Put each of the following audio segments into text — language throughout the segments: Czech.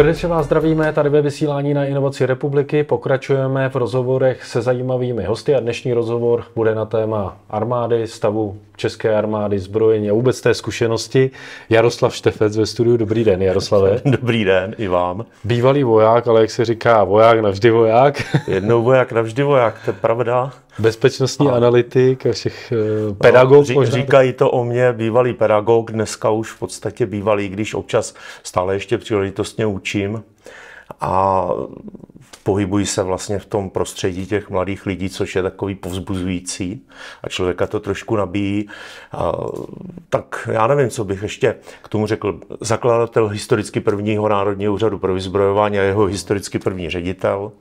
Srdečně vás zdravíme tady ve vysílání na Inovaci republiky. Pokračujeme v rozhovorech se zajímavými hosty a dnešní rozhovor bude na téma armády, stavu české armády, zbrojení a vůbec té zkušenosti. Jaroslav Štefec ve studiu. Dobrý den, Jaroslave. Dobrý den i vám. Bývalý voják, ale jak se říká, voják navždy voják. Jednou voják navždy voják, to je pravda bezpečnostní a... analytik a všech eh, no, pedagog. Ří, Říkají to o mě, bývalý pedagog, dneska už v podstatě bývalý, když občas stále ještě příležitostně učím a pohybují se vlastně v tom prostředí těch mladých lidí, což je takový povzbuzující a člověka to trošku nabíjí. A, tak já nevím, co bych ještě k tomu řekl. Zakladatel historicky prvního Národního úřadu pro vyzbrojování a jeho historicky první ředitel.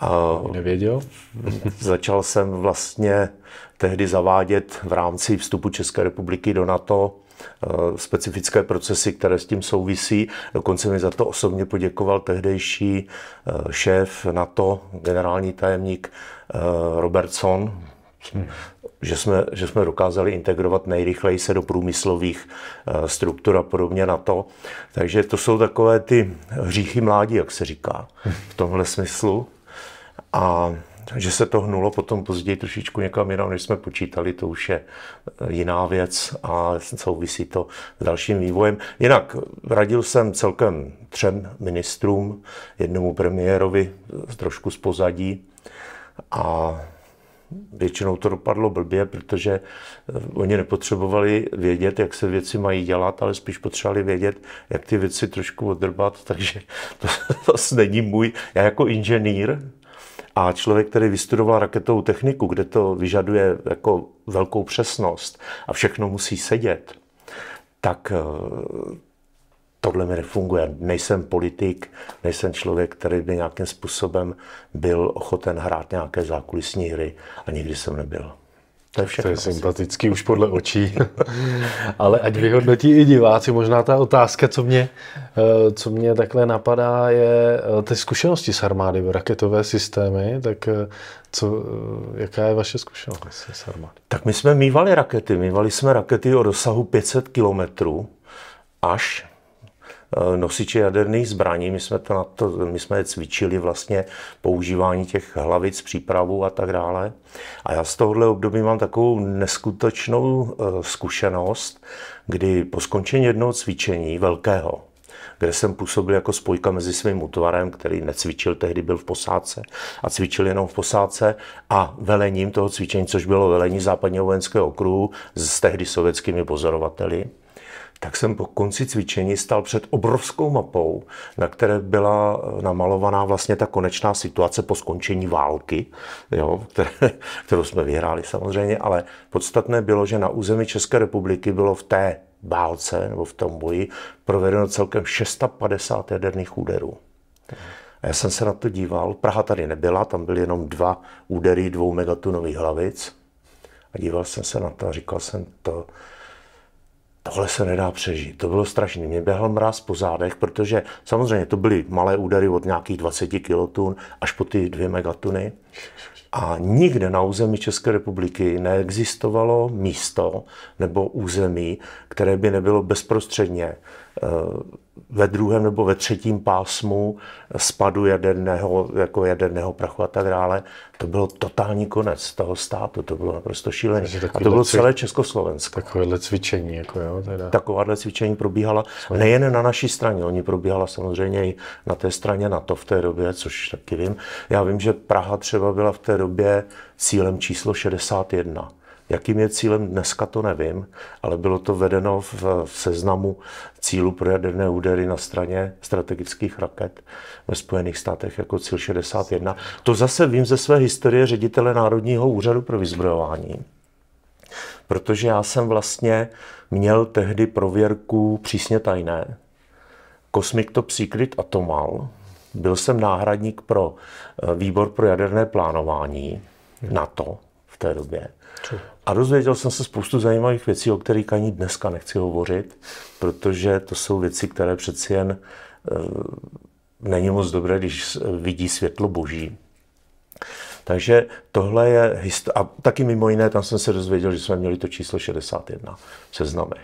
A nevěděl? Začal jsem vlastně tehdy zavádět v rámci vstupu České republiky do NATO eh, specifické procesy, které s tím souvisí. Dokonce mi za to osobně poděkoval tehdejší eh, šéf NATO, generální tajemník eh, Robertson. Hm že jsme, že jsme dokázali integrovat nejrychleji se do průmyslových eh, struktur a podobně na to. Takže to jsou takové ty hříchy mládí, jak se říká v tomhle smyslu. A že se to hnulo potom později trošičku někam jinam, než jsme počítali, to už je eh, jiná věc a souvisí to s dalším vývojem. Jinak radil jsem celkem třem ministrům, jednomu premiérovi trošku z pozadí a Většinou to dopadlo blbě, protože eh, oni nepotřebovali vědět, jak se věci mají dělat, ale spíš potřebovali vědět, jak ty věci trošku odrbat, takže to zase není můj. Já jako inženýr a člověk, který vystudoval raketovou techniku, kde to vyžaduje jako velkou přesnost a všechno musí sedět, tak eh, tohle mi nefunguje. Nejsem politik, nejsem člověk, který by nějakým způsobem byl ochoten hrát nějaké zákulisní hry a nikdy jsem nebyl. To je všechno. To je sympatický už podle očí. Ale ať vyhodnotí i diváci, možná ta otázka, co mě, eh, co mě takhle napadá, je eh, ty zkušenosti s armády, raketové systémy, tak eh, co, jaká je vaše zkušenost s armády? Tak my jsme mývali rakety. Mývali jsme rakety o dosahu 500 kilometrů až Eh, nosiče jaderných zbraní. My jsme, to na to, my jsme cvičili vlastně používání těch hlavic, přípravu a tak dále. A já z tohohle období mám takovou neskutečnou eh, zkušenost, kdy po skončení jednoho cvičení velkého, kde jsem působil jako spojka mezi svým útvarem, který necvičil, tehdy byl v posádce a cvičil jenom v posádce a velením toho cvičení, což bylo velení západního vojenského okruhu s tehdy sovětskými pozorovateli tak jsem po konci cvičení stal před obrovskou mapou, na které byla eh, namalovaná vlastně ta konečná situace po skončení války, jo, které, kterou jsme vyhráli samozřejmě, ale podstatné bylo, že na území České republiky bylo v té válce nebo v tom boji provedeno celkem 650 jaderných úderů. A já jsem se na to díval. Praha tady nebyla, tam byly jenom dva údery dvou megatunových hlavic. A díval jsem se na to a říkal jsem to, tohle se nedá přežít. To bylo strašné. Mě běhal mráz po zádech, protože samozřejmě to byly malé údery od nějakých 20 kilotun až po ty 2 megatuny. A nikde na území České republiky neexistovalo místo nebo území, které by nebylo bezprostředně eh, ve druhém nebo ve třetím pásmu spadu jaderného, jako jaderného prachu a tak dále. To bylo totální konec toho státu, to bylo naprosto šílené. A to bylo celé Československo. Takovéhle cvičení, jako jo, teda. Takováhle cvičení probíhala nejen na naší straně, oni probíhala samozřejmě i na té straně NATO v té době, což taky vím. Já vím, že Praha třeba třeba byla v té době cílem číslo 61. Jakým je cílem dneska, to nevím, ale bylo to vedeno v, seznamu cílů pro jaderné údery na straně strategických raket ve Spojených státech jako cíl 61. To zase vím ze své historie ředitele Národního úřadu pro vyzbrojování, protože já jsem vlastně měl tehdy prověrku přísně tajné, Cosmic Top Secret Atomal, byl jsem náhradník pro eh, výbor pro jaderné plánování na to v té době. A dozvěděl jsem se spoustu zajímavých věcí, o kterých ani dneska nechci hovořit, protože to jsou věci, které přeci jen eh, není moc dobré, když vidí světlo boží. Takže tohle je, a taky mimo jiné, tam jsem se dozvěděl, že jsme měli to číslo 61 v seznamech.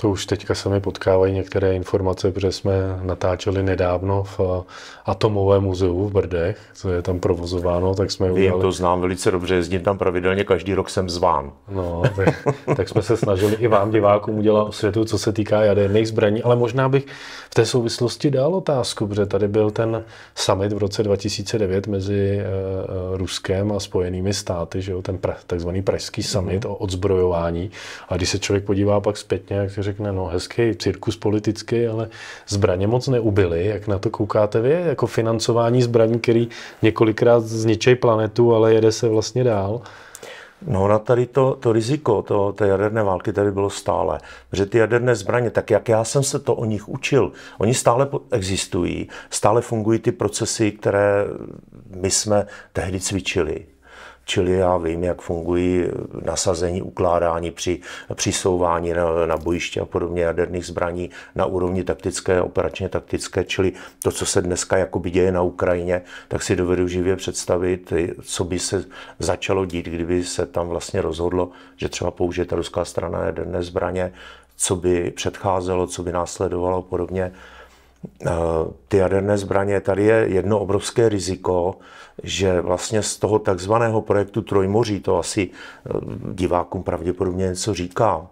To už teďka se mi potkávají některé informace, protože jsme natáčeli nedávno v eh, Atomovém muzeu v Brdech, co je tam provozováno, tak jsme Vím, udělali... to znám velice dobře, jezdím tam pravidelně, každý rok jsem zván. No, tak, tak jsme se snažili i vám, divákům, udělat osvětu, co se týká jaderných zbraní, ale možná bych v té souvislosti dal otázku, protože tady byl ten summit v roce 2009 mezi eh, eh, Ruskem a Spojenými státy, že jo, ten takzvaný pražský summit mm-hmm. o odzbrojování. A když se člověk podívá pak zpětně, jak řekne, no hezký cirkus politický, ale zbraně moc neubily. Jak na to koukáte vy? Jako financování zbraní, který několikrát zničí planetu, ale jede se vlastně dál. No na tady to, to riziko to, té jaderné války tady bylo stále. Protože ty jaderné zbraně, tak jak já jsem se to o nich učil, oni stále existují, stále fungují ty procesy, které my jsme tehdy cvičili čili já vím, jak fungují nasazení, ukládání při přisouvání na, na bojiště a podobně jaderných zbraní na úrovni taktické, operačně taktické, čili to, co se dneska jakoby děje na Ukrajině, tak si dovedu živě představit, co by se začalo dít, kdyby se tam vlastně rozhodlo, že třeba použije ta ruská strana jaderné zbraně, co by předcházelo, co by následovalo a podobně. Eh, ty jaderné zbraně, tady je jedno obrovské riziko, že vlastně z toho takzvaného projektu Trojmoří, to asi eh, divákům pravděpodobně něco říká,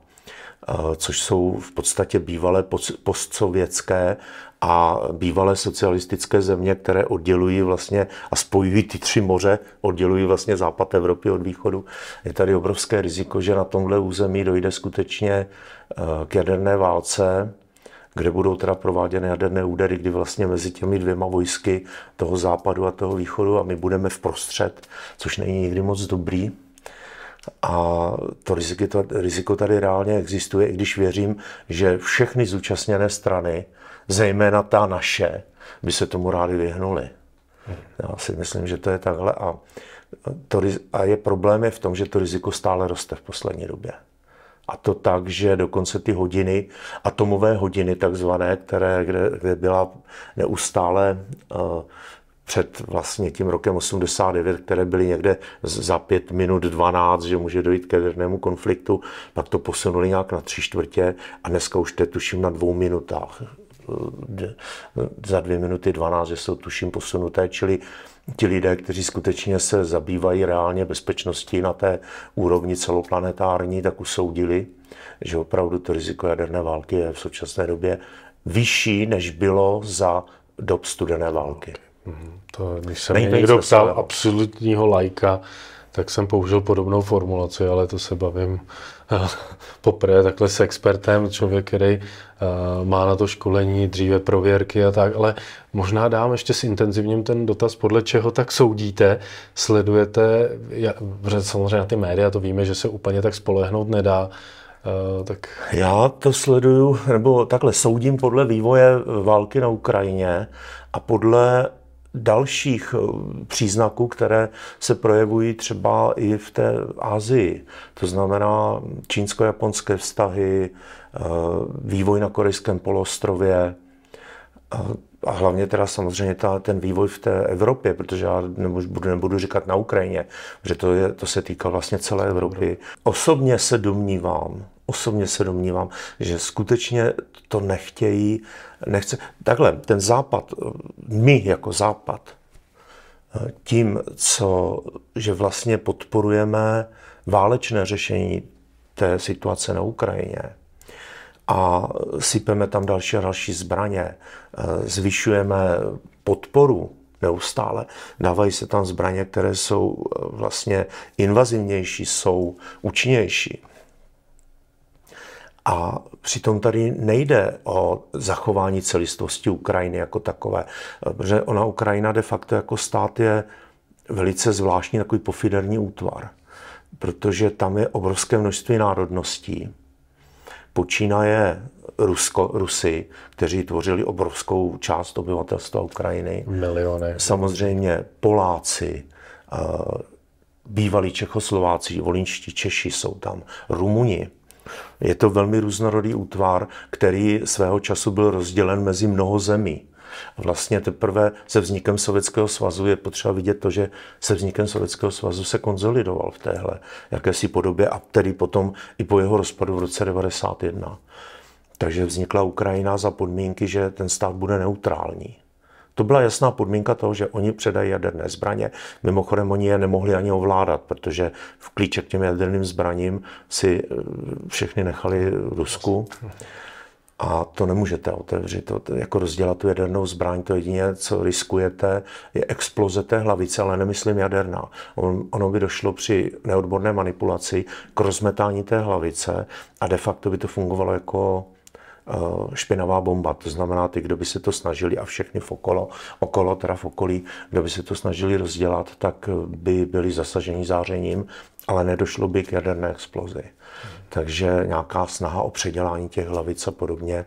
eh, což jsou v podstatě bývalé postsovětské a bývalé socialistické země, které oddělují vlastně a spojují ty tři moře, oddělují vlastně západ Evropy od východu. Je tady obrovské riziko, že na tomhle území dojde skutečně k jaderné válce kde budou teda prováděny jaderné údery, kdy vlastně mezi těmi dvěma vojsky toho západu a toho východu a my budeme v prostřed, což není nikdy moc dobrý. A to riziko, to riziko tady reálně existuje, i když věřím, že všechny zúčastněné strany, zejména ta naše, by se tomu rádi vyhnuli. Já si myslím, že to je takhle. A, to, a je problém je v tom, že to riziko stále roste v poslední době. A to tak, že dokonce ty hodiny, atomové hodiny takzvané, které, kde, kde byla neustále uh, před vlastně tím rokem 89, které byly někde za 5 minut 12, že může dojít k jadernému konfliktu, pak to posunuli nějak na tři čtvrtě a dneska už to tuším na dvou minutách za dvě minuty 12, že jsou tuším posunuté, čili ti lidé, kteří skutečně se zabývají reálně bezpečností na té úrovni celoplanetární, tak usoudili, že opravdu to riziko jaderné války je v současné době vyšší, než bylo za dob studené války. Mhm, to, když se mě někdo ptal absolutního lajka, tak jsem použil podobnou formulaci, ale to se bavím poprvé takhle s expertem, člověk, který eh, má na to školení, dříve prověrky a tak, ale možná dám ještě s intenzivním ten dotaz, podle čeho tak soudíte, sledujete, já, samozřejmě na ty média to víme, že se úplně tak spolehnout nedá, eh, tak... Já to sleduju, nebo takhle soudím podle vývoje eh, války na Ukrajině a podle dalších eh, příznaků, které se projevují třeba i v té Asii. To znamená čínsko-japonské vztahy, eh, vývoj na korejském polostrově, eh, a hlavně teda samozřejmě ta, ten vývoj v té Evropě, protože já nebudu, nebudu říkat na Ukrajině, že to, je, to se týká vlastně celé Evropy. Osobně se domnívám, osobně se domnívám, že skutečně to nechtějí, nechce. Takhle, ten západ, my jako západ, tím, co, že vlastně podporujeme válečné řešení té situace na Ukrajině a sypeme tam další a další zbraně, zvyšujeme podporu neustále. Dávají se tam zbraně, které jsou eh, vlastně invazivnější, jsou účinnější. A přitom tady nejde o zachování celistvosti Ukrajiny jako takové, protože ona Ukrajina de facto jako stát je velice zvláštní takový pofiderní útvar, protože tam je obrovské množství národností. Počínaje Rusko, Rusy, kteří tvořili obrovskou část obyvatelstva Ukrajiny. Miliony. Samozřejmě Poláci, eh, bývalí Čechoslováci, volinští Češi jsou tam, Rumuni. Je to velmi různorodý útvar, který svého času byl rozdělen mezi mnoho zemí. Vlastně teprve se vznikem Sovětského svazu je potřeba vidět to, že se vznikem Sovětského svazu se konzolidoval v téhle jakési podobě a tedy potom i po jeho rozpadu v roce 1991. Takže vznikla Ukrajina za podmínky, že ten stát bude neutrální. To byla jasná podmínka toho, že oni předají jaderné zbraně. Mimochodem, oni je nemohli ani ovládat, protože v klíče k těm jaderným zbraním si eh, všechny nechali Rusku. A to nemůžete otevřít. To, jako rozdělat tu jadernou zbraň, to jedině, co riskujete, je exploze té hlavice, ale nemyslím jaderná. On, ono by došlo při neodborné manipulaci k rozmetání té hlavice a de facto by to fungovalo jako Eh, špinavá bomba. To znamená, ty, kdo by se to snažili a všechny v okolo, okolo, teda v okolí, kdo by se to snažili rozdělat, tak eh, by byli zasaženi zářením, ale nedošlo by k jaderné explozi. Takže nějaká snaha o předělání těch hlavic a podobně,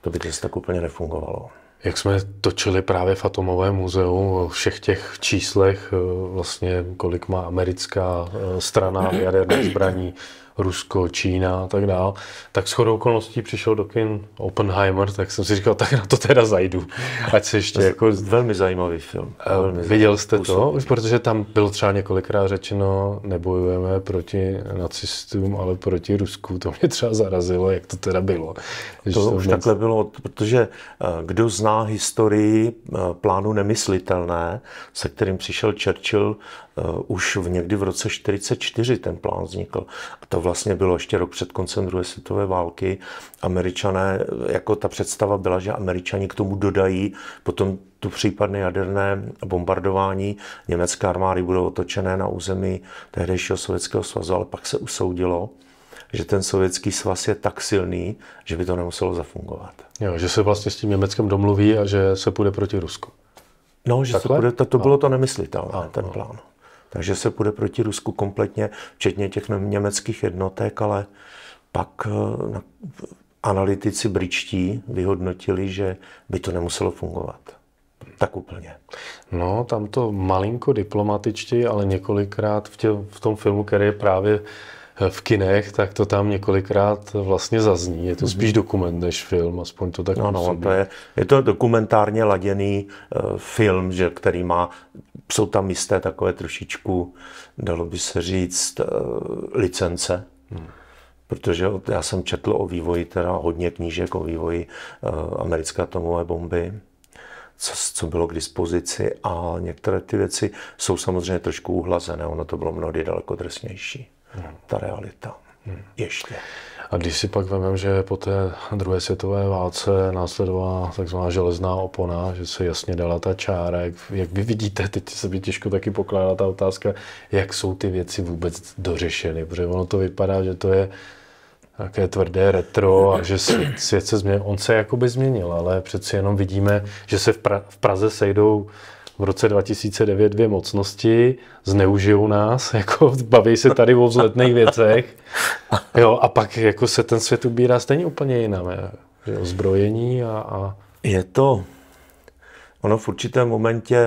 to by dnes tak úplně nefungovalo. Jak jsme točili právě v Atomové muzeu o všech těch číslech, eh, vlastně kolik má americká strana jaderné zbraní, Rusko, Čína a tak dál, tak s chodou okolností přišel do kin Oppenheimer, tak jsem si říkal, tak na to teda zajdu. Ať se ještě to jako... Velmi zajímavý film. Eh, velmi viděl jste to? Působí. protože tam bylo třeba několikrát řečeno, nebojujeme proti nacistům, ale proti Rusku. To mě třeba zarazilo, jak to teda bylo. To, to už moc... takhle bylo, protože eh, kdo zná historii eh, plánu nemyslitelné, se kterým přišel Churchill Eh, už v někdy v roce 44 ten plán vznikl. A to vlastně bylo ještě rok před koncem druhé světové války. Američané, eh, jako ta představa byla, že američani k tomu dodají potom tu případné jaderné bombardování německé armády budou otočené na území tehdejšího Sovětského svazu, ale pak se usoudilo, že ten sovětský svaz je tak silný, že by to nemuselo zafungovat. Jo, že se vlastně s tím Německem domluví a že se půjde proti Rusku. No, že Takhle? se půjde, to, to bylo to nemyslitelné, a, ten plán. Takže se půjde proti Rusku kompletně, včetně těch německých jednotek, ale pak eh, analytici bričtí vyhodnotili, že by to nemuselo fungovat. Tak úplně. No, tam to malinko diplomatičtěji, ale několikrát v, tě, v tom filmu, který je právě v kinech, tak to tam několikrát vlastně zazní. Je to mhm. spíš dokument než film, aspoň to tak No, no to je, je to dokumentárně laděný eh, film, že, který má, jsou tam jisté takové trošičku, dalo by se říct, eh, licence. Hmm protože já jsem četl o vývoji, teda hodně knížek o vývoji eh, americké atomové bomby, co, co bylo k dispozici a některé ty věci jsou samozřejmě trošku uhlazené, ono to bylo mnohdy daleko drsnější ta realita. Hmm. Ještě. A když si pak vememe, že po té druhé světové válce následovala takzvaná železná opona, že se jasně dala ta čára, jak, jak vy vidíte, teď se by těžko taky pokládá ta otázka, jak jsou ty věci vůbec dořešeny, protože ono to vypadá, že to je nějaké tvrdé retro a že svět, svět se změnil. On se jakoby změnil, ale přeci jenom vidíme, že se v, pra- v Praze sejdou v roce 2009 dvě mocnosti, zneužijou nás, jako baví se tady o vzletných věcech. Jo, a pak jako se ten svět ubírá stejně úplně jinam. Je, zbrojení a, a... Je to. Ono v určitém momentě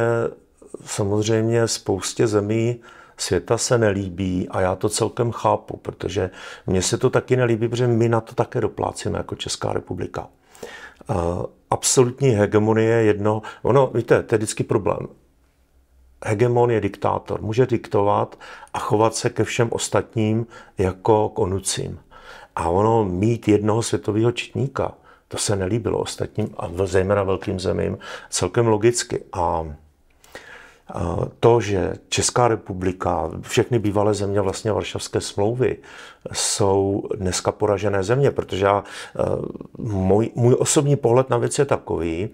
samozřejmě spoustě zemí světa se nelíbí a já to celkem chápu, protože mně se to taky nelíbí, protože my na to také doplácíme jako Česká republika. Eh, absolutní hegemonie jedno. Ono, víte, to je vždycky problém. Hegemon je diktátor, může diktovat a chovat se ke všem ostatním jako k onucím. A ono mít jednoho světového četníka, to se nelíbilo ostatním a zejména velkým zemím celkem logicky. A to, že Česká republika, všechny bývalé země vlastně Varšavské smlouvy jsou dneska poražené země, protože já, eh, můj, můj osobní pohled na věc je takový,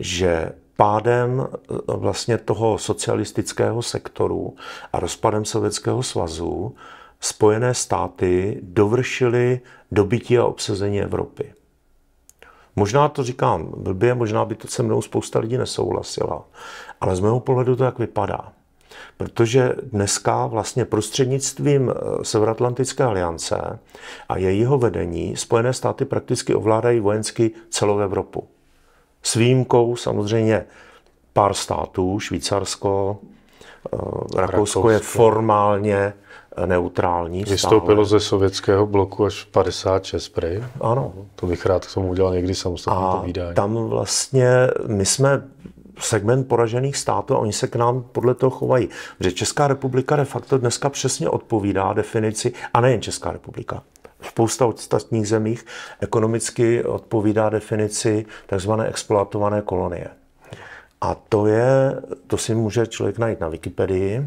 že pádem eh, vlastně toho socialistického sektoru a rozpadem Sovětského svazu Spojené státy dovršily dobytí a obsazení Evropy. Možná to říkám blbě, možná by to se mnou spousta lidí nesouhlasila, ale z mého pohledu to tak vypadá. Protože dneska vlastně prostřednictvím eh, Severoatlantické aliance a jejího vedení Spojené státy prakticky ovládají vojensky celou Evropu. S výjimkou samozřejmě pár států, Švýcarsko, Rakousko, eh, Rakousko je formálně eh, neutrální. Vystoupilo stále. ze sovětského bloku až 56 prý. Ano. To bych rád k tomu udělal někdy samostatné a povídání. tam vlastně my jsme segment poražených států a oni se k nám podle toho chovají. Že Česká republika de facto dneska přesně odpovídá definici, a nejen Česká republika, spousta ostatních zemích ekonomicky odpovídá definici takzvané exploatované kolonie. A to je, to si může člověk najít na Wikipedii, eh,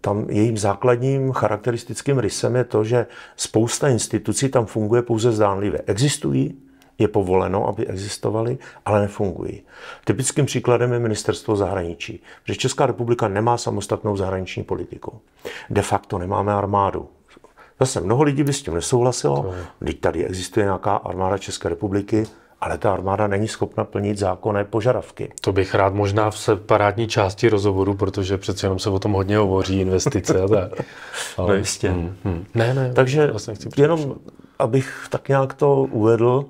tam jejím základním charakteristickým rysem je to, že spousta institucí tam funguje pouze zdánlivě. Existují, je povoleno, aby existovaly, ale nefungují. Typickým příkladem je ministerstvo zahraničí, že Česká republika nemá samostatnou zahraniční politiku. De facto nemáme armádu. Zase mnoho lidí by s tím nesouhlasilo, když tady existuje nějaká armáda České republiky, ale ta armáda není schopna plnit zákonné požadavky. To bych rád možná v separátní části rozhovoru, protože přece jenom se o tom hodně hovoří, investice a tak. Ale, no jistě. Hmm, hmm. Ne, ne, Takže vlastně chci jenom, abych tak nějak to uvedl,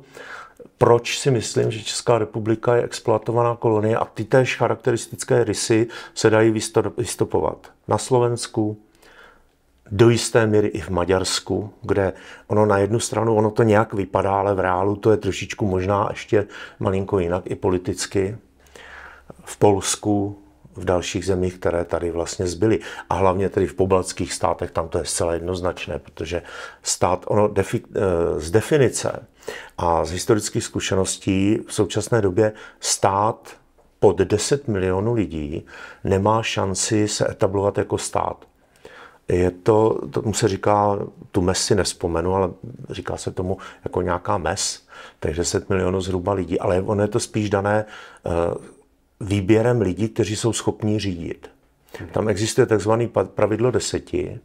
proč si myslím, že Česká republika je exploatovaná kolonie a ty též charakteristické rysy se dají vystopovat na Slovensku, do jisté míry i v Maďarsku, kde ono na jednu stranu ono to nějak vypadá, ale v reálu to je trošičku možná ještě malinko jinak i politicky. V Polsku, v dalších zemích, které tady vlastně zbyly. A hlavně tedy v pobaltských státech, tam to je zcela jednoznačné, protože stát, ono defi, eh, z definice a z historických zkušeností v současné době stát pod 10 milionů lidí nemá šanci se etablovat jako stát. Je to, tomu se říká, tu mes si nespomenu, ale říká se tomu jako nějaká mes, takže 10 milionů zhruba lidí, ale ono je to spíš dané eh, výběrem lidí, kteří jsou schopní řídit. Tam existuje takzvané pravidlo deseti,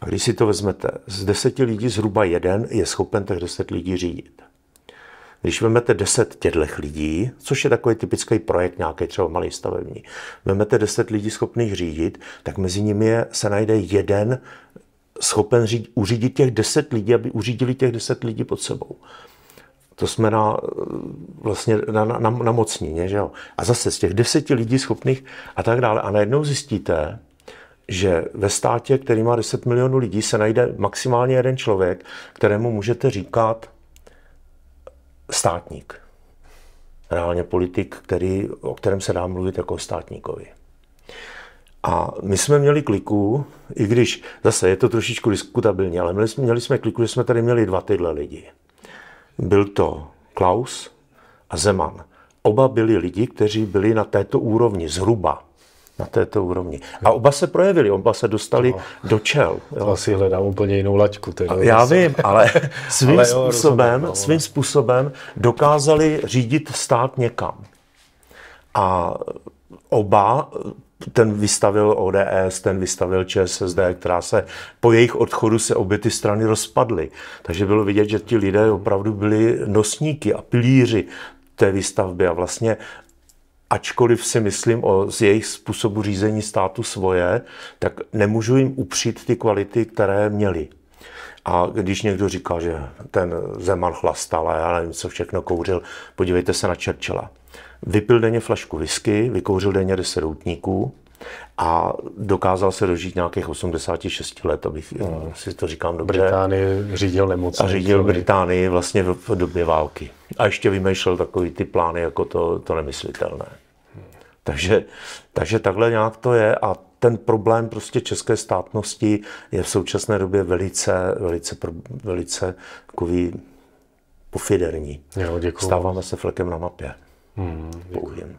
a když si to vezmete, z deseti lidí zhruba jeden je schopen těch deset lidí řídit. Když vezmete 10 těchto lidí, což je takový typický projekt nějaký třeba malý stavební, vezmete 10 lidí schopných řídit, tak mezi nimi je, se najde jeden schopen řídit, uřídit těch 10 lidí, aby uřídili těch 10 lidí pod sebou. To jsme na, vlastně na, na, na, na mocnině, že jo? A zase z těch deseti lidí schopných a tak dále. A najednou zjistíte, že ve státě, který má 10 milionů lidí, se najde maximálně jeden člověk, kterému můžete říkat, státník. Reálně politik, který, o kterém se dá mluvit jako státníkovi. A my jsme měli kliku, i když zase je to trošičku diskutabilní, ale měli jsme, měli jsme kliku, že jsme tady měli dva tyhle lidi. Byl to Klaus a Zeman. Oba byli lidi, kteří byli na této úrovni zhruba na této úrovni. A oba se projevili, oba se dostali no, do čel. Jo. To asi hledám úplně jinou laťku. Teda, Já vím, ale svým, ale jo, způsobem, rozumím, no. svým způsobem dokázali řídit stát někam. A oba ten vystavil ODS, ten vystavil ČSSD, která se po jejich odchodu se obě ty strany rozpadly. Takže bylo vidět, že ti lidé opravdu byli nosníky a pilíři té výstavby a vlastně ačkoliv si myslím o z jejich způsobu řízení státu svoje, tak nemůžu jim upřít ty kvality, které měli. A když někdo říká, že ten Zeman chlastal a já nevím, co všechno kouřil, podívejte se na Churchilla. Vypil denně flašku whisky, vykouřil denně 10 routníků, a dokázal se dožít nějakých 86 let, abych no. si to říkám dobře. Británii řídil nemocnici. A řídil Británii vlastně v, v době války. A ještě vymýšlel takový ty plány, jako to, to nemyslitelné. Takže, takže takhle nějak to je a ten problém prostě české státnosti je v současné době velice, velice, velice takový pofiderní. Jo, Stáváme se flekem na mapě. Hmm, Pouhým.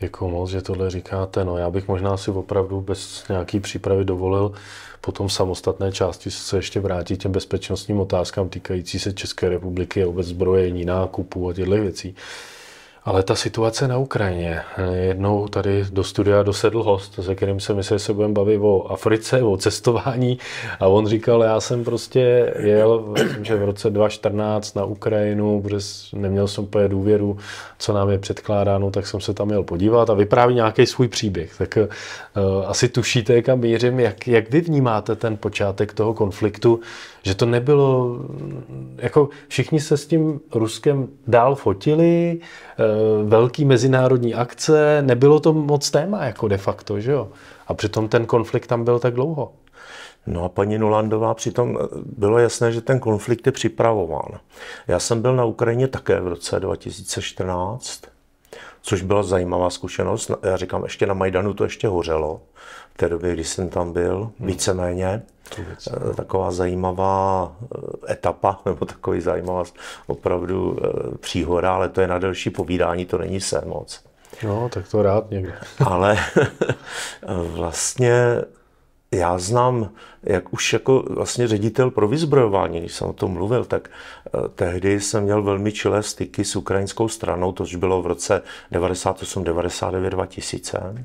Děkuji moc, že tohle říkáte. No, já bych možná si opravdu bez nějaký přípravy dovolil potom samostatné části se ještě vrátit těm bezpečnostním otázkám týkající se České republiky a vůbec zbrojení, nákupů a těchto věcí. Ale ta situace na Ukrajině. Jednou tady do studia dosedl host, se kterým se že se budeme bavit o Africe, o cestování a on říkal, já jsem prostě jel že v roce 2014 na Ukrajinu, protože neměl jsem úplně důvěru, co nám je předkládáno, tak jsem se tam měl podívat a vypráví nějaký svůj příběh. Tak uh, asi tušíte, kam mířím, jak, jak vy vnímáte ten počátek toho konfliktu, že to nebylo, jako všichni se s tím Ruskem dál fotili, eh, velký mezinárodní akce, nebylo to moc téma jako de facto, že jo? A přitom ten konflikt tam byl tak dlouho. No a paní Nulandová přitom eh, bylo jasné, že ten konflikt je připravován. Já jsem byl na Ukrajině také v roce 2014 což byla zajímavá zkušenost. Já říkám, ještě na Majdanu to ještě hořelo, v té době, když jsem tam byl, hmm. víceméně. Eh, taková zajímavá eh, etapa, nebo takový zajímavá opravdu eh, příhoda, ale to je na delší povídání, to není se moc. No, tak to rád někdy. Ale vlastně já znám, jak už jako vlastně ředitel pro vyzbrojování, když jsem o tom mluvil, tak eh, tehdy jsem měl velmi čilé styky s ukrajinskou stranou, tož bylo v roce 98, 99, 2000.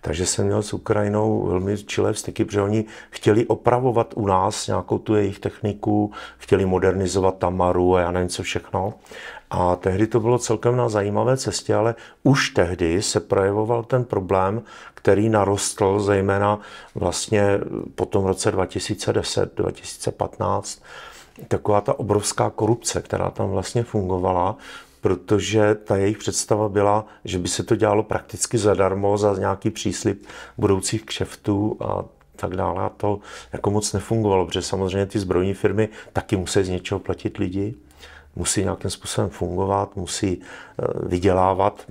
Takže jsem měl s Ukrajinou velmi čilé vztyky, protože oni chtěli opravovat u nás nějakou tu jejich techniku, chtěli modernizovat Tamaru a já nevím co všechno. A tehdy to bylo celkem na zajímavé cestě, ale už tehdy se projevoval ten problém, který narostl zejména vlastně po tom roce 2010, 2015, taková ta obrovská korupce, která tam vlastně fungovala, protože ta jejich představa byla, že by se to dělalo prakticky zadarmo za nějaký příslip budoucích kšeftů a tak dále. A to jako moc nefungovalo, protože samozřejmě ty zbrojní firmy taky musí z něčeho platit lidi musí nějakým způsobem fungovat, musí eh, vydělávat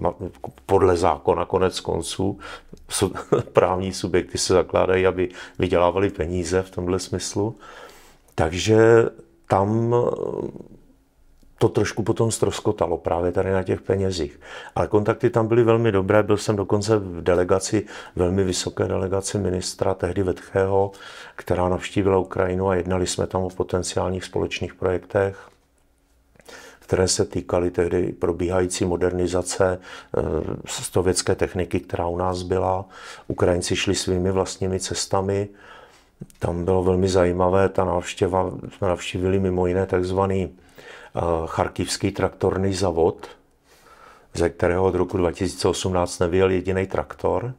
podle zákona konec konců. Právní subjekty se zakládají, aby vydělávali peníze v tomhle smyslu. Takže tam to trošku potom stroskotalo právě tady na těch penězích. Ale kontakty tam byly velmi dobré, byl jsem dokonce v delegaci, velmi vysoké delegaci ministra tehdy Vetchého, která navštívila Ukrajinu a jednali jsme tam o potenciálních společných projektech které se týkaly tehdy probíhající modernizace eh, stověcké techniky, která u nás byla. Ukrajinci šli svými vlastními cestami. Tam bylo velmi zajímavé, ta návštěva, jsme navštívili mimo jiné takzvaný Eh, charkivský traktorný zavod, ze kterého od roku 2018 nevěl jediný traktor,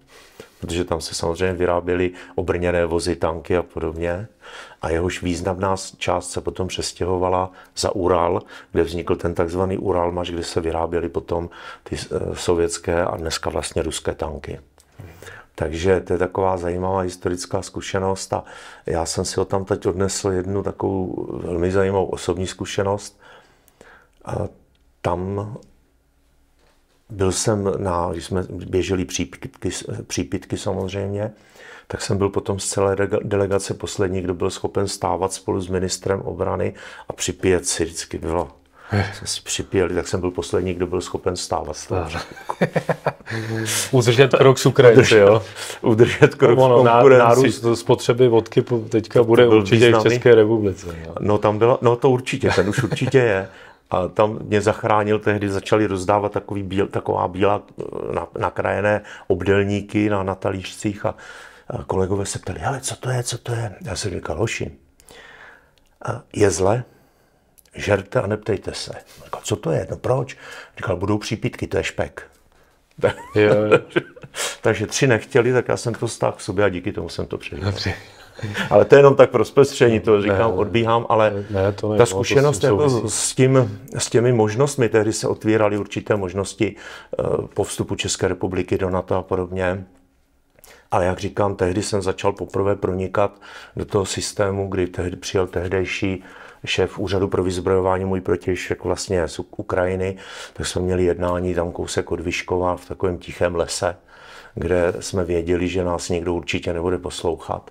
protože tam se samozřejmě vyráběly obrněné vozy, tanky a podobně. A jehož významná část se potom přestěhovala za Ural, kde vznikl ten takzvaný Uralmaš, kde se vyráběly potom ty eh, sovětské a dneska vlastně ruské tanky. Takže to je taková zajímavá historická zkušenost a já jsem si ho tam teď odnesl jednu takovou velmi zajímavou osobní zkušenost tam byl jsem na, když jsme běželi přípitky, přípitky samozřejmě, tak jsem byl potom z celé delegace poslední, kdo byl schopen stávat spolu s ministrem obrany a připět si vždycky bylo. Eh. Jsme si připijeli, tak jsem byl poslední, kdo byl schopen stávat. udržet krok s Ukrajinci, jo? Udržet krok no, ono, nárůst spotřeby vodky teďka bude určitě v České republice. Jo? No tam byla, no to určitě, ten už určitě je. A tam mě zachránil, tehdy začali rozdávat takový bíl, taková bílá eh, nakrajené obdelníky na, na talířcích a, a kolegové se ptali, ale co to je, co to je? Já jsem říkal, hoši, eh, je zle, žerte a neptejte se. Říkal, co to je, no proč? Říkal, budou přípitky, to je špek. Jo, Takže tři nechtěli, tak já jsem to stáhl k sobě a díky tomu jsem to přežil. Dobře. ale to je jenom tak pro zpestření, to říkám, ne, odbíhám, ale ne, to ne, ta zkušenost to jako s, tím, s těmi možnostmi, tehdy se otvíraly určité možnosti eh, po vstupu České republiky do NATO a podobně, ale jak říkám, tehdy jsem začal poprvé pronikat do toho systému, kdy tehdy přijel tehdejší šéf úřadu pro vyzbrojování, můj protějšek vlastně z Ukrajiny, tak jsme měli jednání tam kousek od Vyškova v takovém tichém lese, kde jsme věděli, že nás někdo určitě nebude poslouchat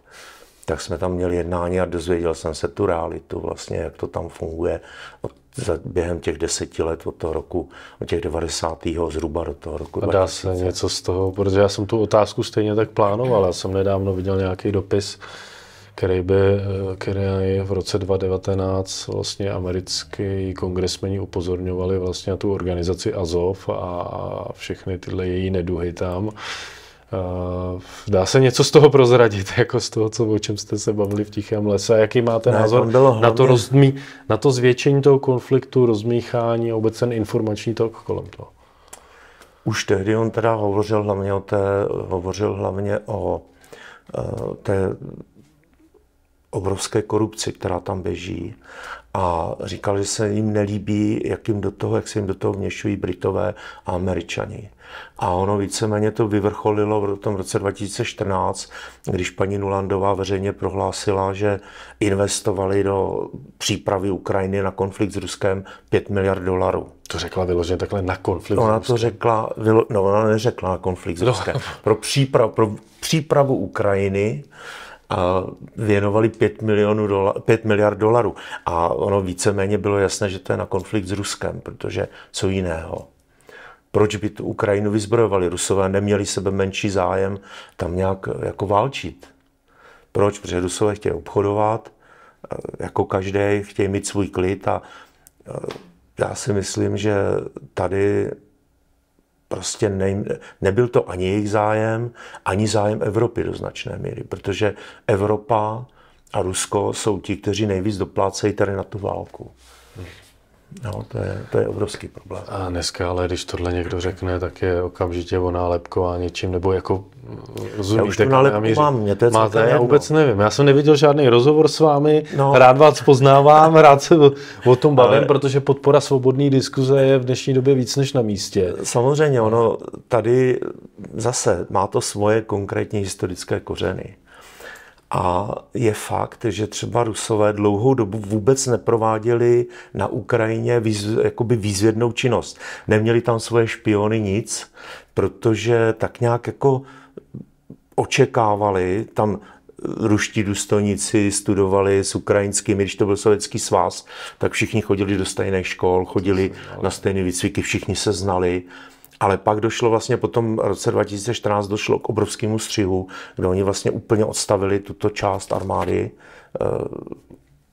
tak jsme tam měli jednání a dozvěděl jsem se tu realitu, vlastně, jak to tam funguje od, za, během těch deseti let od toho roku, od těch 90. zhruba do toho roku. A dá 2000. se něco z toho, protože já jsem tu otázku stejně tak plánoval. Já jsem nedávno viděl nějaký dopis, který by, eh, který v roce 2019 vlastně americký kongresmeni upozorňovali vlastně na tu organizaci Azov a všechny tyhle její neduhy tam Eh, dá se něco z toho prozradit, jako z toho, co, o čem jste se bavili v Tichém lese? jaký máte ne, názor bylo na, to rozmí, na to zvětšení toho konfliktu, rozmíchání a vůbec ten informační tok kolem toho? Už tehdy on teda hovořil hlavně o té, hovořil hlavně o eh, té obrovské korupci, která tam běží a říkal, že se jim nelíbí, jak, jim do toho, jak se jim do toho vněšují Britové a Američani. A ono víceméně to vyvrcholilo v tom roce 2014, když paní Nulandová veřejně prohlásila, že investovali do přípravy Ukrajiny na konflikt s Ruskem 5 miliard dolarů. To řekla vyloženě takhle na konflikt Ona to řekla, vylo... no ona neřekla na konflikt s no. Ruskem. Pro, příprav, pro přípravu Ukrajiny a věnovali 5, milionů dola, 5 miliard dolarů. A ono víceméně bylo jasné, že to je na konflikt s Ruskem, protože co jiného proč by tu Ukrajinu vyzbrojovali? Rusové neměli sebe menší zájem tam nějak eh, jako válčit. Proč? Protože Rusové chtějí obchodovat, eh, jako každý, chtějí mít svůj klid a eh, já si myslím, že tady prostě ne, nebyl to ani jejich zájem, ani zájem Evropy do značné míry, protože Evropa a Rusko jsou ti, kteří nejvíc doplácejí tady na tu válku. No, to je, to je obrovský problém. A dneska, ale když tohle někdo řekne, tak je okamžitě o nálepko a něčím, nebo jako rozumíte. Já už tu nálepku míř... mám, mě to je Máte, já vůbec nevím. Já jsem neviděl žádný rozhovor s vámi, no. rád vás poznávám, rád se o, o tom bavím, ale... protože podpora svobodné diskuze je v dnešní době víc než na místě. Samozřejmě, ono tady zase má to svoje konkrétní historické kořeny. A je fakt, že třeba Rusové dlouhou dobu vůbec neprováděli na Ukrajině výz, jakoby výzvědnou činnost. Neměli tam svoje špiony nic, protože tak nějak jako očekávali, tam ruští důstojníci studovali s ukrajinskými, když to byl sovětský svaz, tak všichni chodili do stejných škol, chodili na no. stejné výcviky, všichni se znali. Ale pak došlo vlastně po tom roce 2014 došlo k obrovskému střihu, kde oni vlastně úplně odstavili tuto část armády eh,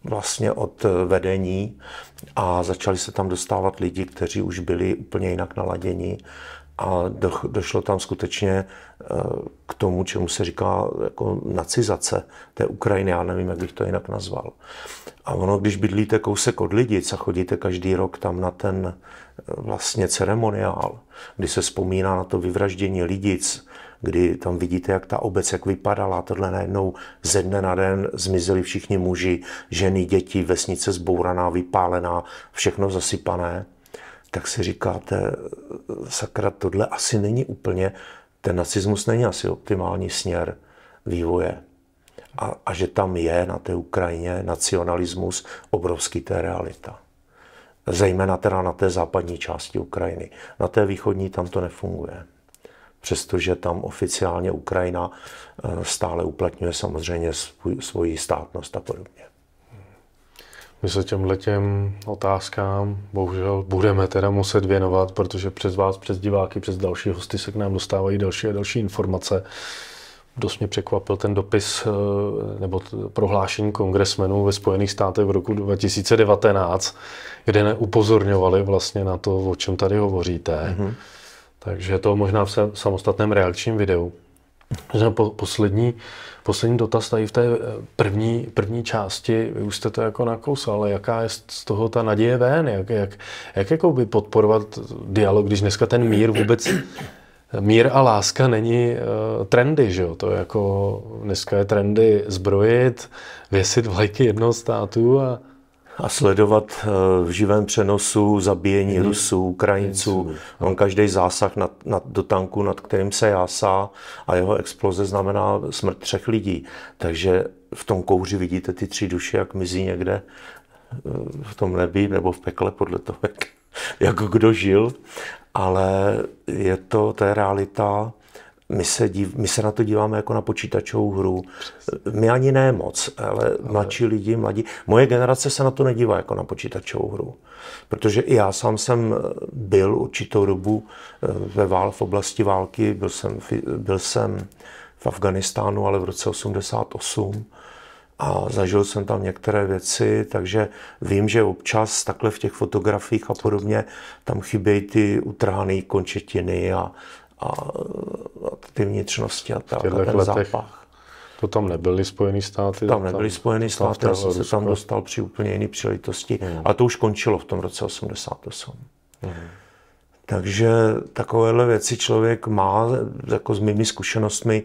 vlastně od eh, vedení a začali se tam dostávat lidi, kteří už byli úplně jinak naladěni a došlo tam skutečně eh, k tomu, čemu se říká jako nacizace té Ukrajiny, já nevím, jak bych to jinak nazval. A ono, když bydlíte kousek od Lidic a chodíte každý rok tam na ten eh, vlastně ceremoniál, kdy se vzpomíná na to vyvraždění Lidic, kdy tam vidíte, jak ta obec jak vypadala, tohle najednou ze dne na den zmizeli všichni muži, ženy, děti, vesnice zbouraná, vypálená, všechno zasypané, tak si říkáte, sakra, tohle asi není úplně, ten nacismus není asi optimální směr vývoje a, a že tam je na té Ukrajině nacionalismus obrovský, to je realita. Zejména teda na té západní části Ukrajiny. Na té východní tam to nefunguje. Přestože tam oficiálně Ukrajina eh, stále uplatňuje samozřejmě svůj, svoji státnost a podobně. My se těm letem otázkám bohužel budeme teda muset věnovat, protože přes vás, přes diváky, přes další hosty se k nám dostávají další a další informace dost mě překvapil ten dopis eh, nebo prohlášení kongresmenů ve Spojených státech v roku 2019, kde neupozorňovali vlastně na to, o čem tady hovoříte. Mm-hmm. Takže to možná v samostatném reakčním videu. Poslední, poslední dotaz tady v té eh, první, první části, vy už jste to jako nakousal, ale jaká je z toho ta naděje ven? Jak, jak, jak jako by podporovat dialog, když dneska ten mír vůbec mír a láska není uh, trendy, že jo? To je jako dneska je trendy zbrojit, věsit vlajky jednoho státu a a sledovat eh, v živém přenosu zabíjení hmm. Rusů, Ukrajinců. On každý zásah nad, nad, do tanku, nad kterým se jásá a jeho exploze znamená smrt třech lidí. Takže v tom kouři vidíte ty tři duše, jak mizí někde eh, v tom nebi nebo v pekle, podle toho, jak, jak kdo žil ale je to, to je realita. My se, dív, my se na to díváme jako na počítačovou hru. My ani ne moc, ale mladší lidi, mladí. Moje generace se na to nedívá jako na počítačovou hru. Protože i já sám jsem eh, byl určitou dobu eh, ve vál, v oblasti války, byl jsem, byl jsem v Afganistánu, ale v roce 88 a zažil jsem tam některé věci, takže vím, že občas takhle v těch fotografiích a podobně tam chybějí ty utrhané končetiny a, a, a ty vnitřnosti a, tak, a ten zápach. To tam nebyly Spojené státy? Tam nebyly Spojené státy, já jsem se tam dostal při úplně jiné příležitosti. Hmm. A to už končilo v tom roce 88. Hmm. Takže takovéhle věci člověk má, jako s mými zkušenostmi,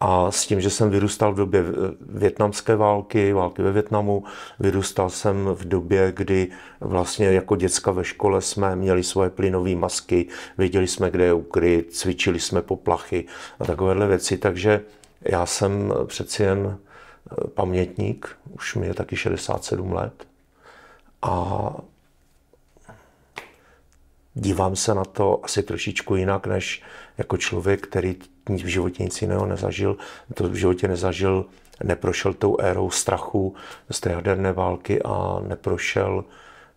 a s tím, že jsem vyrůstal v době větnamské eh, války, války ve Větnamu, vyrůstal jsem v době, kdy vlastně jako děcka ve škole jsme měli svoje plynové masky, věděli jsme, kde je ukryt, cvičili jsme poplachy a takovéhle věci, takže já jsem přeci jen eh, pamětník, už mi je taky 67 let a dívám se na to asi trošičku jinak, než jako člověk, který v životě nic jiného nezažil, to v životě nezažil, neprošel tou érou strachu z té jaderné války a neprošel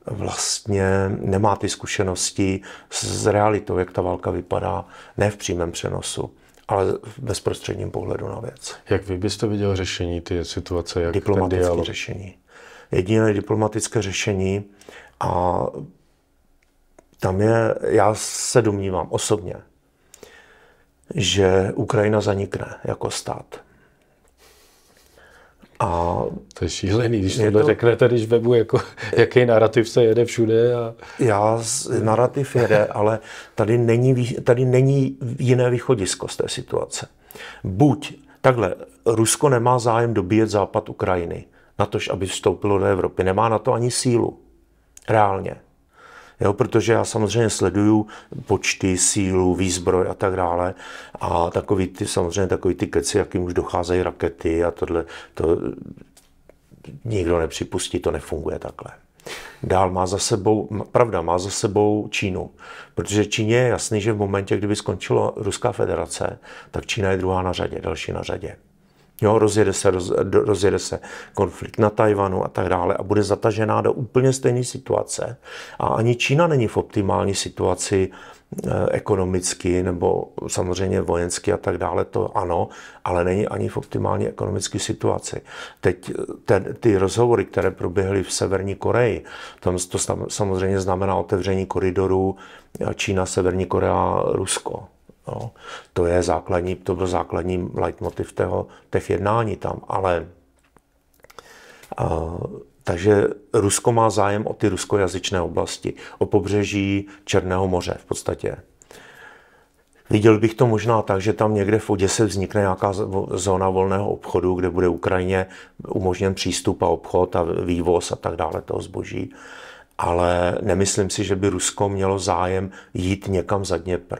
vlastně nemá ty zkušenosti s realitou, jak ta válka vypadá, ne v přímém přenosu, ale v bezprostředním pohledu na věc. Jak vy byste viděl řešení ty situace? Jak Diplomatické řešení. Jediné diplomatické řešení a tam je, já se domnívám osobně, že Ukrajina zanikne jako stát. A to je šílený, když tohle to... řeknete, když webu, jako, jaký narrativ se jede všude. A... Já, narrativ jede, ale tady není, tady není jiné východisko z té situace. Buď takhle, Rusko nemá zájem dobíjet západ Ukrajiny, na to, aby vstoupilo do Evropy. Nemá na to ani sílu. Reálně jo, protože já samozřejmě sleduju počty, sílu, výzbroj a tak dále a takový ty, samozřejmě takový ty keci, jakým už docházejí rakety a tohle, to nikdo nepřipustí, to nefunguje takhle. Dál má za sebou, pravda, má za sebou Čínu, protože Číně je jasný, že v momentě, kdyby skončila Ruská federace, tak Čína je druhá na řadě, další na řadě. Jo, rozjede se, roz, rozjede se konflikt na Tajvanu a tak dále a bude zatažená do úplně stejné situace. A ani Čína není v optimální situaci eh, ekonomicky nebo samozřejmě vojensky a tak dále, to ano, ale není ani v optimální ekonomické situaci. Teď eh, ten, ty rozhovory, které proběhly v Severní Koreji, tam to samozřejmě znamená otevření koridorů eh, Čína, Severní Korea, Rusko. Jo. No, to je základní, to byl základní leitmotiv toho, těch jednání tam, ale a, takže Rusko má zájem o ty ruskojazyčné oblasti, o pobřeží Černého moře v podstatě. Viděl bych to možná tak, že tam někde v Oděse vznikne nějaká zóna volného obchodu, kde bude Ukrajině umožněn přístup a obchod a vývoz a tak dále toho zboží. Ale nemyslím si, že by Rusko mělo zájem jít někam za Dněpr.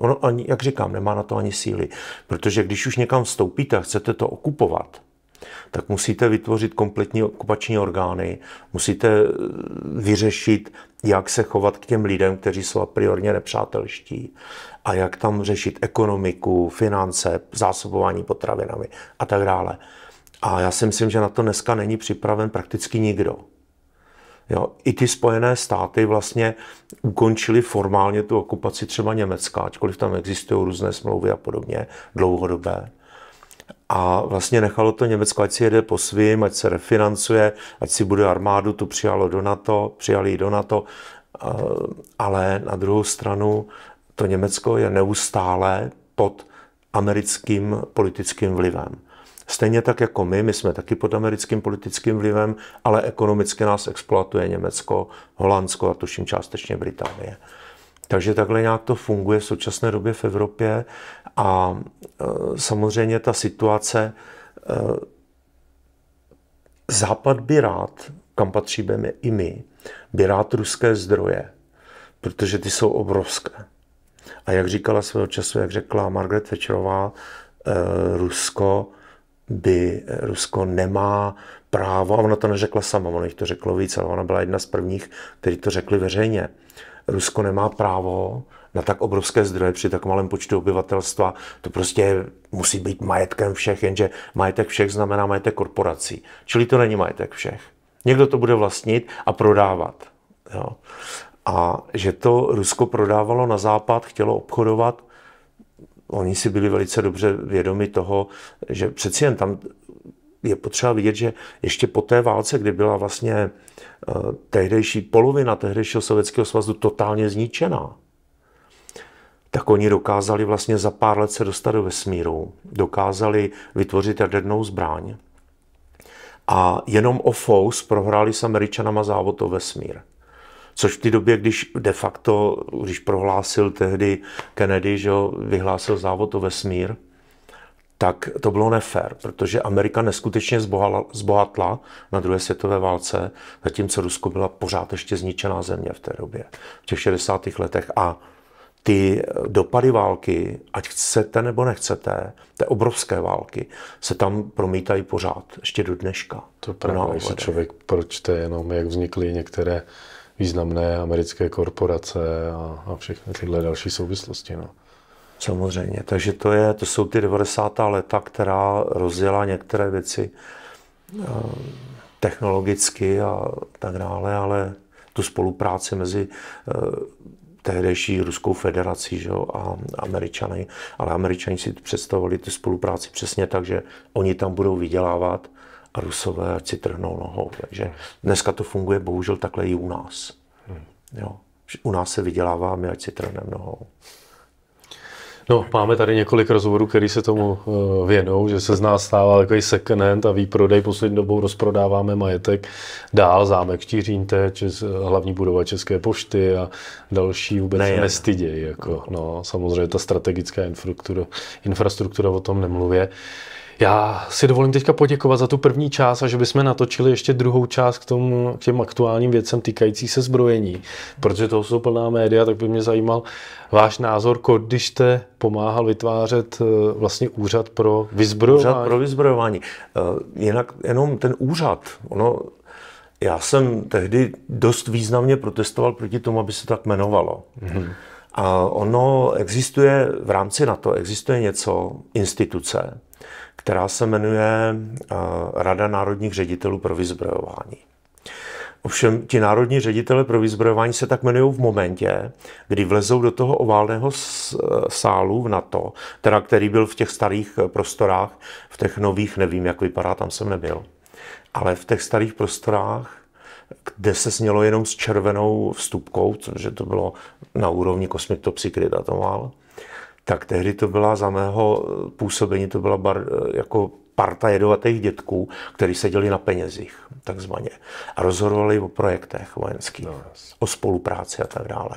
Ono ani, jak říkám, nemá na to ani síly. Protože když už někam vstoupíte a chcete to okupovat, tak musíte vytvořit kompletní okupační orgány, musíte eh, vyřešit, jak se chovat k těm lidem, kteří jsou a priorně nepřátelští a jak tam řešit ekonomiku, finance, zásobování potravinami a tak dále. A já si myslím, že na to dneska není připraven prakticky nikdo. Jo, I ty Spojené státy vlastně ukončily formálně tu okupaci třeba Německa, ačkoliv tam existují různé smlouvy a podobně, dlouhodobé. A vlastně nechalo to Německo, ať si jede po svým, ať se refinancuje, ať si bude armádu, tu přijalo do NATO, přijali do NATO, eh, ale na druhou stranu to Německo je neustále pod americkým politickým vlivem. Stejně tak jako my, my jsme taky pod americkým politickým vlivem, ale ekonomicky nás exploatuje Německo, Holandsko a tuším částečně Británie. Takže takhle nějak to funguje v současné době v Evropě a e, samozřejmě ta situace e, Západ by rád, kam patříme i my, by rád ruské zdroje, protože ty jsou obrovské. A jak říkala svého času, jak řekla Margaret Thatcherová, e, Rusko by Rusko nemá právo, a ona to neřekla sama, ona jich to řeklo víc, ale ona byla jedna z prvních, kteří to řekli veřejně. Rusko nemá právo na tak obrovské zdroje při tak malém počtu obyvatelstva. To prostě musí být majetkem všech, jenže majetek všech znamená majetek korporací. Čili to není majetek všech. Někdo to bude vlastnit a prodávat. Jo. A že to Rusko prodávalo na západ, chtělo obchodovat, Oni si byli velice dobře vědomi toho, že přeci jen tam je potřeba vidět, že ještě po té válce, kdy byla vlastně eh, tehdejší polovina tehdejšího Sovětského svazu totálně zničená, tak oni dokázali vlastně za pár let se dostat do vesmíru, dokázali vytvořit jadernou zbraň a jenom o FOUS prohráli s Američanama závod o vesmír. Což v té době, když de facto, když prohlásil tehdy Kennedy, že ho vyhlásil závod o vesmír, tak to bylo nefér, protože Amerika neskutečně zbohatla na druhé světové válce, zatímco Rusko byla pořád ještě zničená země v té době, v těch 60. letech. A ty dopady války, ať chcete nebo nechcete, té obrovské války, se tam promítají pořád, ještě do dneška. To je pravda, člověk pročte jenom, jak vznikly některé významné americké korporace a, a všechny tyhle další souvislosti. No. Samozřejmě, takže to, je, to jsou ty 90. leta, která rozjela některé věci eh, technologicky a tak dále, ale tu spolupráci mezi eh, tehdejší Ruskou federací že jo, a Američany, ale Američani si představovali tu spolupráci přesně tak, že oni tam budou vydělávat a rusové ať si trhnou nohou. Takže dneska to funguje bohužel takhle i u nás. Jo. U nás se vydělává, my ať si trhneme nohou. No, máme tady několik rozhovorů, který se tomu eh, věnou, že se z nás stává takový second hand a výprodej. Poslední dobou rozprodáváme majetek dál, zámek Štířín teď, hlavní budova České pošty a další vůbec Nejen. nestyděj. Jako, no, samozřejmě ta strategická infrastruktura, infrastruktura o tom nemluvě. Já si dovolím teďka poděkovat za tu první část a že bychom natočili ještě druhou část k, tomu, k těm aktuálním věcem týkající se zbrojení. Protože toho jsou plná média, tak by mě zajímal váš názor, když jste pomáhal vytvářet eh, vlastně úřad pro vyzbrojování. Úřad pro vyzbrojování. Eh, jinak jenom ten úřad, ono, já jsem tehdy dost významně protestoval proti tomu, aby se tak jmenovalo. Mm-hmm. A ono existuje v rámci NATO, existuje něco, instituce, která se jmenuje eh, Rada národních ředitelů pro vyzbrojování. Ovšem, ti národní ředitele pro vyzbrojování se tak jmenují v momentě, kdy vlezou do toho oválného eh, sálu v NATO, teda který byl v těch starých eh, prostorách, v těch nových, nevím, jak vypadá, tam jsem nebyl. Ale v těch starých prostorách, kde se snělo jenom s červenou vstupkou, což to bylo na úrovni kosmiktopsy, kdy to mal, tak tehdy to byla za mého působení, to byla bar, jako parta jedovatých dětků, kteří seděli na penězích, takzvaně, a rozhodovali o projektech vojenských, no. o spolupráci a tak dále.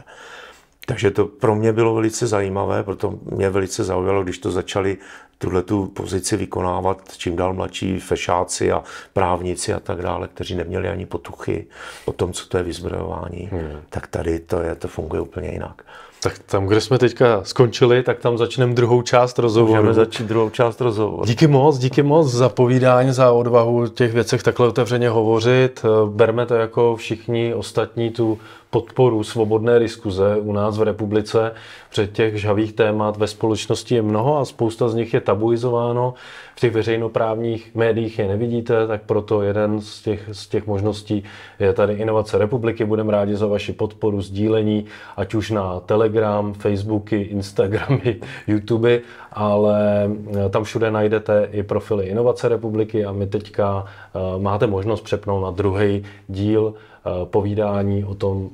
Takže to pro mě bylo velice zajímavé, proto mě velice zaujalo, když to začali tuhle tu pozici vykonávat čím dál mladší fešáci a právníci a tak dále, kteří neměli ani potuchy o tom, co to je vyzbrojování, hmm. tak tady to, je, to funguje úplně jinak. Tak tam, kde jsme teďka skončili, tak tam začneme druhou část rozhovoru. Můžeme začít druhou část rozhovoru. Díky moc, díky moc za povídání, za odvahu těch věcech takhle otevřeně hovořit. Berme to jako všichni ostatní tu podporu svobodné diskuze u nás v republice. Před těch žavých témat ve společnosti je mnoho a spousta z nich je tabu tabuizováno. V těch veřejnoprávních médiích je nevidíte, tak proto jeden z těch, z těch možností je tady Inovace republiky. Budeme rádi za vaši podporu, sdílení, ať už na Telegram, Facebooky, Instagramy, YouTube, ale eh, tam všude najdete i profily Inovace republiky a my teďka eh, máte možnost přepnout na druhý díl eh, povídání o tom,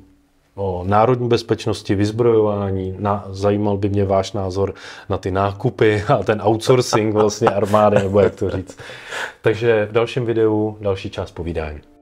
o národní bezpečnosti, vyzbrojování. Na, zajímal by mě váš názor na ty nákupy a ten outsourcing vlastně armády, nebo jak to říct. Takže v dalším videu další část povídání.